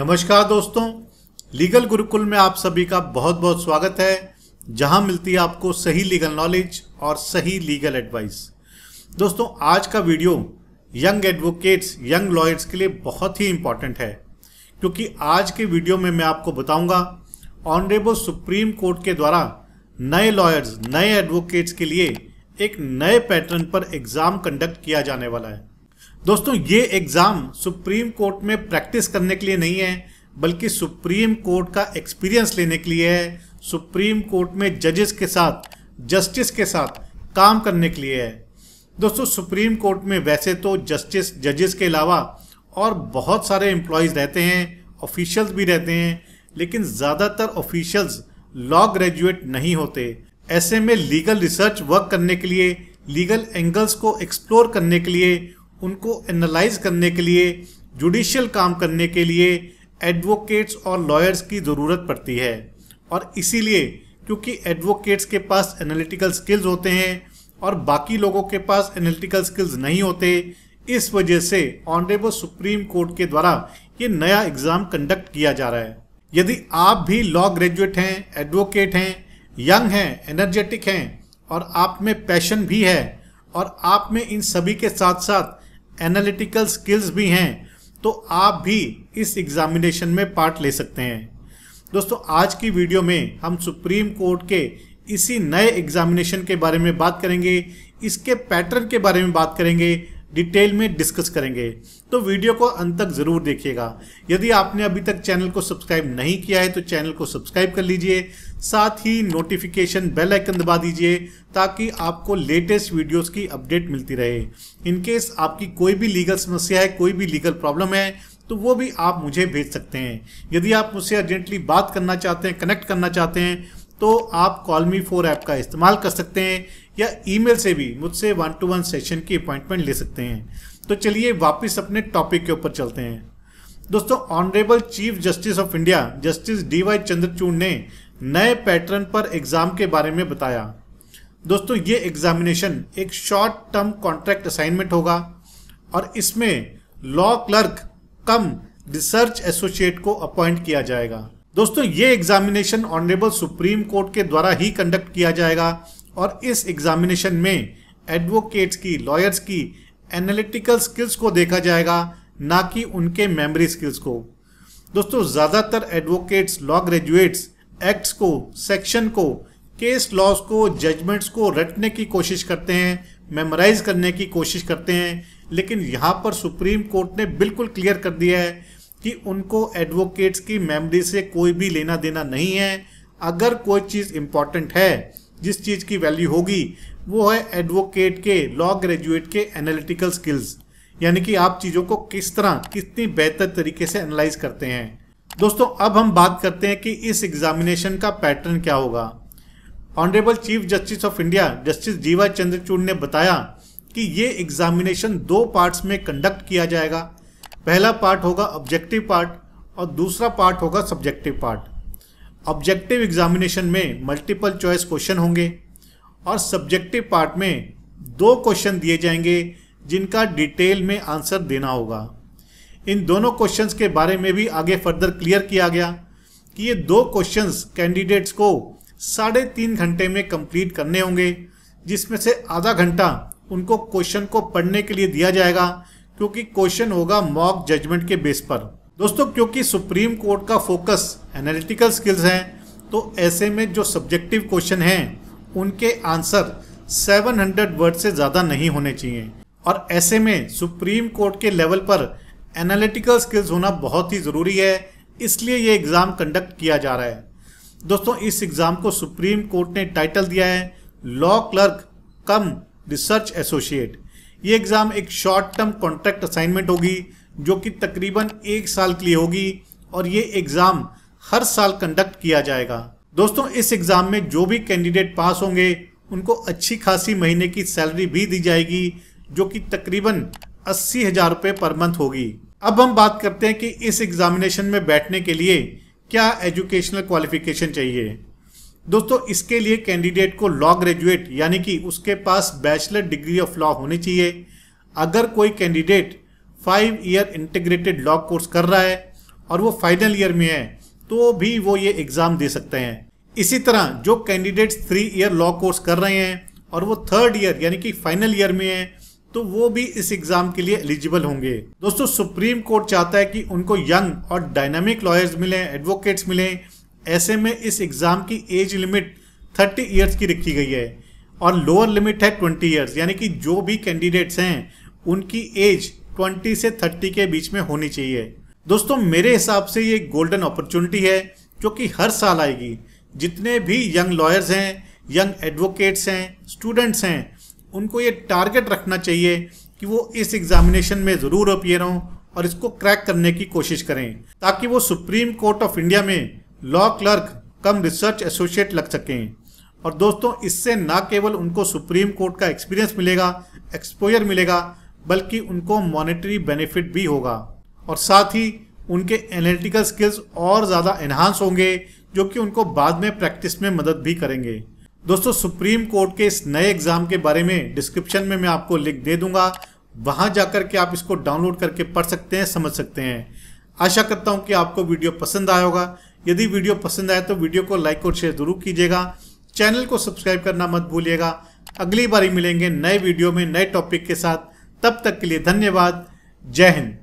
नमस्कार दोस्तों लीगल गुरुकुल में आप सभी का बहुत बहुत स्वागत है जहां मिलती है आपको सही लीगल नॉलेज और सही लीगल एडवाइस दोस्तों आज का video young advocates young lawyers के लिए बहुत ही इम्पॉर्टेंट है क्योंकि आज के वीडियो में मैं आपको बताऊंगा ऑनरेबल सुप्रीम कोर्ट के द्वारा नए लॉयर्स नए एडवोकेट्स के लिए एक नए पैटर्न पर एग्ज़ाम कंडक्ट किया जाने वाला है दोस्तों ये एग्ज़ाम सुप्रीम कोर्ट में प्रैक्टिस करने के लिए नहीं है बल्कि सुप्रीम कोर्ट का एक्सपीरियंस लेने के लिए है सुप्रीम कोर्ट में जजेस के साथ जस्टिस के साथ काम करने के लिए है दोस्तों सुप्रीम कोर्ट में वैसे तो जस्टिस जजेस के अलावा और बहुत सारे एम्प्लॉयज़ रहते हैं ऑफिशियल्स भी रहते हैं लेकिन ज़्यादातर ऑफिशियल्स लॉ ग्रेजुएट नहीं होते ऐसे में लीगल रिसर्च वर्क करने के लिए लीगल एंगल्स को एक्सप्लोर करने के लिए उनको एनालाइज करने के लिए जुडिशियल काम करने के लिए एडवोकेट्स और लॉयर्स की ज़रूरत पड़ती है और इसीलिए क्योंकि एडवोकेट्स के पास एनालिटिकल स्किल्स होते हैं और बाकी लोगों के पास एनालिटिकल स्किल्स नहीं होते इस वजह से ऑनरेबल सुप्रीम कोर्ट के द्वारा ये नया एग्ज़ाम कंडक्ट किया जा रहा है यदि आप भी लॉ ग्रेजुएट हैं एडवोकेट हैं यंग हैं एनर्जेटिक हैं और आप में पैशन भी है और आप में इन सभी के साथ साथ एनालिटिकल स्किल्स भी हैं तो आप भी इस एग्जामिनेशन में पार्ट ले सकते हैं दोस्तों आज की वीडियो में हम सुप्रीम कोर्ट के इसी नए एग्जामिनेशन के बारे में बात करेंगे इसके पैटर्न के बारे में बात करेंगे डिटेल में डिस्कस करेंगे तो वीडियो को अंत तक ज़रूर देखिएगा यदि आपने अभी तक चैनल को सब्सक्राइब नहीं किया है तो चैनल को सब्सक्राइब कर लीजिए साथ ही नोटिफिकेशन बेल आइकन दबा दीजिए ताकि आपको लेटेस्ट वीडियोस की अपडेट मिलती रहे इनकेस आपकी कोई भी लीगल समस्या है कोई भी लीगल प्रॉब्लम है तो वो भी आप मुझे भेज सकते हैं यदि आप मुझसे अर्जेंटली बात करना चाहते हैं कनेक्ट करना चाहते हैं तो आप कॉलमी फोर ऐप का इस्तेमाल कर सकते हैं या ईमेल से भी मुझसे वन टू वन सेशन की अपॉइंटमेंट ले सकते हैं तो चलिए वापस अपने टॉपिक के ऊपर चलते हैं दोस्तों honourable chief justice of India justice D Y Chandrachud ने नए पैटर्न पर एग्जाम के बारे में बताया दोस्तों ये एग्जामिनेशन एक शॉर्ट टर्म कॉन्ट्रैक्ट असाइनमेंट होगा और इसमें law clerk cum research associate को अपॉइंट किया जाएगा दोस्तों ये एग्जामिनेशन ऑनरेबल सुप्रीम कोर्ट के द्वारा ही कंडक्ट किया जाएगा और इस एग्जामिनेशन में एडवोकेट्स की लॉयर्स की एनालिटिकल स्किल्स को देखा जाएगा ना कि उनके मेमोरी स्किल्स को दोस्तों ज़्यादातर एडवोकेट्स लॉ ग्रेजुएट्स एक्ट्स को सेक्शन को केस लॉस को जजमेंट्स को रटने की कोशिश करते हैं मेमोराइज करने की कोशिश करते हैं लेकिन यहाँ पर सुप्रीम कोर्ट ने बिल्कुल क्लियर कर दिया है कि उनको एडवोकेट्स की मेमोरी से कोई भी लेना देना नहीं है अगर कोई चीज़ इम्पॉर्टेंट है जिस चीज़ की वैल्यू होगी वो है एडवोकेट के लॉ ग्रेजुएट के एनालिटिकल स्किल्स यानी कि आप चीज़ों को किस तरह कितनी बेहतर तरीके से एनालाइज करते हैं दोस्तों अब हम बात करते हैं कि इस एग्जामिनेशन का पैटर्न क्या होगा honourable chief justice of India justice जीवा चंद्रचूड़ ने बताया कि ये एग्जामिनेशन दो पार्ट्स में कंडक्ट किया जाएगा पहला पार्ट होगा ऑब्जेक्टिव पार्ट और दूसरा पार्ट होगा सब्जेक्टिव पार्ट ऑब्जेक्टिव एग्जामिनेशन में मल्टीपल चॉइस क्वेश्चन होंगे और सब्जेक्टिव पार्ट में दो क्वेश्चन दिए जाएंगे जिनका डिटेल में आंसर देना होगा इन दोनों क्वेश्चंस के बारे में भी आगे फर्दर क्लियर किया गया कि ये दो क्वेश्चंस कैंडिडेट्स को साढ़े तीन घंटे में कंप्लीट करने होंगे जिसमें से आधा घंटा उनको क्वेश्चन को पढ़ने के लिए दिया जाएगा क्योंकि क्वेश्चन होगा मॉक जजमेंट के बेस पर दोस्तों क्योंकि सुप्रीम कोर्ट का फोकस एनालिटिकल स्किल्स हैं तो ऐसे में जो सब्जेक्टिव क्वेश्चन हैं उनके आंसर 700 वर्ड से ज़्यादा नहीं होने चाहिए और ऐसे में सुप्रीम कोर्ट के लेवल पर एनालिटिकल स्किल्स होना बहुत ही ज़रूरी है इसलिए ये एग्ज़ाम कंडक्ट किया जा रहा है दोस्तों इस एग्ज़ाम को सुप्रीम कोर्ट ने टाइटल दिया है law clerk cum research associate ये एग्ज़ाम एक शॉर्ट टर्म कॉन्ट्रैक्ट असाइनमेंट होगी जो कि तकरीबन एक साल के लिए होगी और ये एग्ज़ाम हर साल कंडक्ट किया जाएगा दोस्तों इस एग्ज़ाम में जो भी कैंडिडेट पास होंगे उनको अच्छी खासी महीने की सैलरी भी दी जाएगी जो कि तकरीबन अस्सी हज़ार रुपये पर मंथ होगी अब हम बात करते हैं कि इस एग्ज़ामिनेशन में बैठने के लिए क्या एजुकेशनल क्वालिफिकेशन चाहिए दोस्तों इसके लिए कैंडिडेट को लॉ ग्रेजुएट यानी कि उसके पास बैचलर डिग्री ऑफ लॉ होनी चाहिए अगर कोई candidate five year integrated law course कर रहा है और वो फाइनल ईयर में है तो भी वो ये एग्ज़ाम दे सकते हैं इसी तरह जो candidates three year law course कर रहे हैं और वो थर्ड ईयर यानी कि फाइनल ईयर में है तो वो भी इस एग्ज़ाम के लिए एलिजिबल होंगे दोस्तों सुप्रीम कोर्ट चाहता है कि उनको यंग और डायनामिक लॉयर्स मिलें एडवोकेट्स मिलें ऐसे में इस एग्ज़ाम की एज लिमिट थर्टी ईयर्स की रखी गई है और लोअर लिमिट है ट्वेंटी ईयर्स यानी कि जो भी कैंडिडेट्स हैं उनकी एज ट्वेंटी से थर्टी के बीच में होनी चाहिए दोस्तों मेरे हिसाब से ये गोल्डन अपॉर्चुनिटी है जो कि हर साल आएगी जितने भी यंग लॉयर्स हैं यंग एडवोकेट्स हैं स्टूडेंट्स हैं उनको ये टारगेट रखना चाहिए कि वो इस एग्जामिनेशन में ज़रूर अपियर हों और इसको क्रैक करने की कोशिश करें ताकि वो सुप्रीम कोर्ट ऑफ इंडिया में law clerk cum research associate लग सकें और दोस्तों इससे ना केवल उनको सुप्रीम कोर्ट का एक्सपीरियंस मिलेगा एक्सपोजर मिलेगा बल्कि उनको मॉनेटरी बेनिफिट भी होगा और साथ ही उनके एनालिटिकल स्किल्स और ज़्यादा एनहांस होंगे जो कि उनको बाद में प्रैक्टिस में मदद भी करेंगे दोस्तों सुप्रीम कोर्ट के इस नए एग्ज़ाम के बारे में डिस्क्रिप्शन में मैं आपको लिंक दे दूंगा वहां जाकर के आप इसको डाउनलोड करके पढ़ सकते हैं समझ सकते हैं आशा करता हूं कि आपको वीडियो पसंद आया होगा यदि वीडियो पसंद आए तो वीडियो को लाइक और शेयर जरूर कीजिएगा चैनल को सब्सक्राइब करना मत भूलिएगा अगली बारी मिलेंगे नए वीडियो में नए टॉपिक के साथ तब तक के लिए धन्यवाद जय हिंद